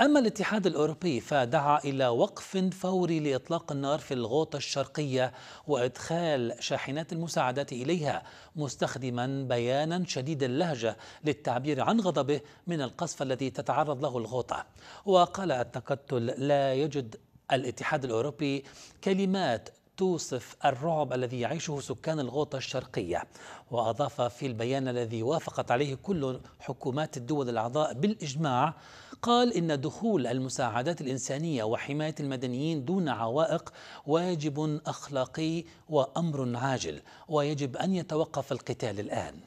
أما الاتحاد الأوروبي فدعا إلى وقف فوري لإطلاق النار في الغوطة الشرقية وإدخال شاحنات المساعدات إليها مستخدما بيانا شديد اللهجة للتعبير عن غضبه من القصف الذي تتعرض له الغوطة وقال التقتل لا يجد الاتحاد الأوروبي كلمات توصف الرعب الذي يعيشه سكان الغوطة الشرقية وأضاف في البيان الذي وافقت عليه كل حكومات الدول الأعضاء بالإجماع قال إن دخول المساعدات الإنسانية وحماية المدنيين دون عوائق واجب أخلاقي وأمر عاجل ويجب أن يتوقف القتال الآن